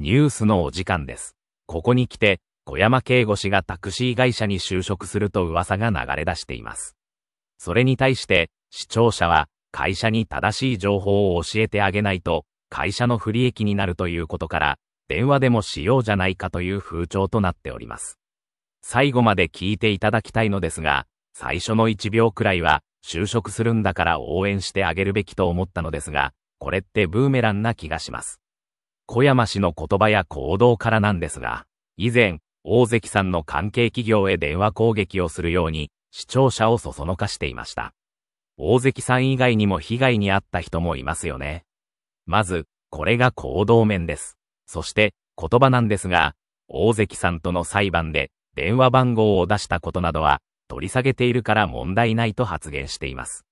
ニュースのお時間です。ここに来て、小山慶吾氏がタクシー会社に就職すると噂が流れ出しています。それに対して、視聴者は、会社に正しい情報を教えてあげないと、会社の不利益になるということから、電話でもしようじゃないかという風潮となっております。最後まで聞いていただきたいのですが、最初の1秒くらいは、就職するんだから応援してあげるべきと思ったのですが、これってブーメランな気がします。小山氏の言葉や行動からなんですが、以前、大関さんの関係企業へ電話攻撃をするように、視聴者をそそのかしていました。大関さん以外にも被害に遭った人もいますよね。まず、これが行動面です。そして、言葉なんですが、大関さんとの裁判で電話番号を出したことなどは取り下げているから問題ないと発言しています。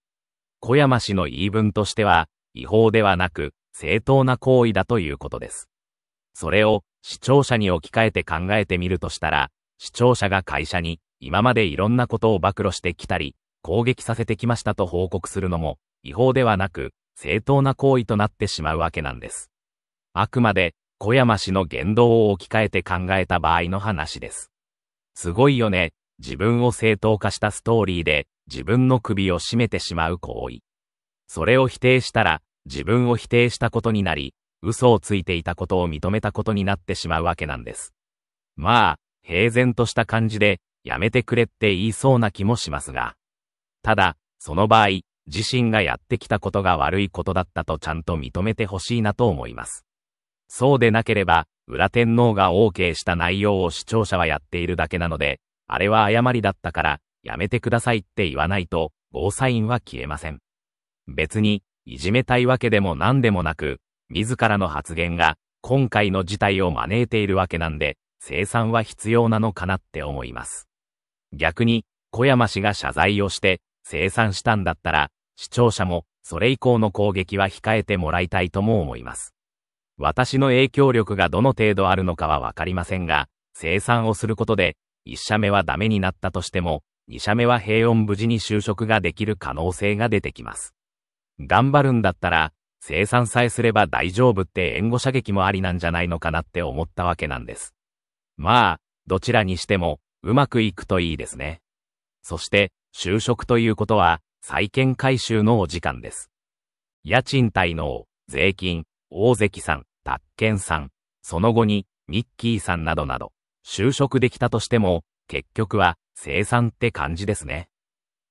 小山氏の言い分としては、違法ではなく、正当な行為だということです。それを視聴者に置き換えて考えてみるとしたら、視聴者が会社に今までいろんなことを暴露してきたり、攻撃させてきましたと報告するのも違法ではなく、正当な行為となってしまうわけなんです。あくまで小山氏の言動を置き換えて考えた場合の話です。すごいよね。自分を正当化したストーリーで自分の首を絞めてしまう行為。それを否定したら自分を否定したことになり、嘘をついていたことを認めたことになってしまうわけなんです。まあ、平然とした感じで、やめてくれって言いそうな気もしますが。ただ、その場合、自身がやってきたことが悪いことだったとちゃんと認めてほしいなと思います。そうでなければ、裏天皇が OK した内容を視聴者はやっているだけなので、あれは誤りだったから、やめてくださいって言わないと、ゴーサインは消えません。別に、いじめたいわけでも何でもなく、自らの発言が今回の事態を招いているわけなんで、生産は必要なのかなって思います。逆に、小山氏が謝罪をして生産したんだったら、視聴者もそれ以降の攻撃は控えてもらいたいとも思います。私の影響力がどの程度あるのかはわかりませんが、生産をすることで、1社目はダメになったとしても、2社目は平穏無事に就職ができる可能性が出てきます。頑張るんだったら、生産さえすれば大丈夫って援護射撃もありなんじゃないのかなって思ったわけなんです。まあ、どちらにしても、うまくいくといいですね。そして、就職ということは、再建回収のお時間です。家賃滞納、税金、大関さん、宅建さん、その後に、ミッキーさんなどなど、就職できたとしても、結局は、生産って感じですね。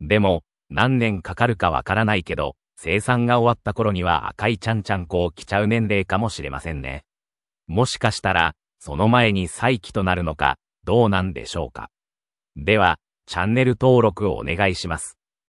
でも、何年かかるかわからないけど、生産が終わった頃には赤いちゃんちゃんこを着ちゃう年齢かもしれませんね。もしかしたら、その前に再起となるのか、どうなんでしょうか。では、チャンネル登録をお願いします。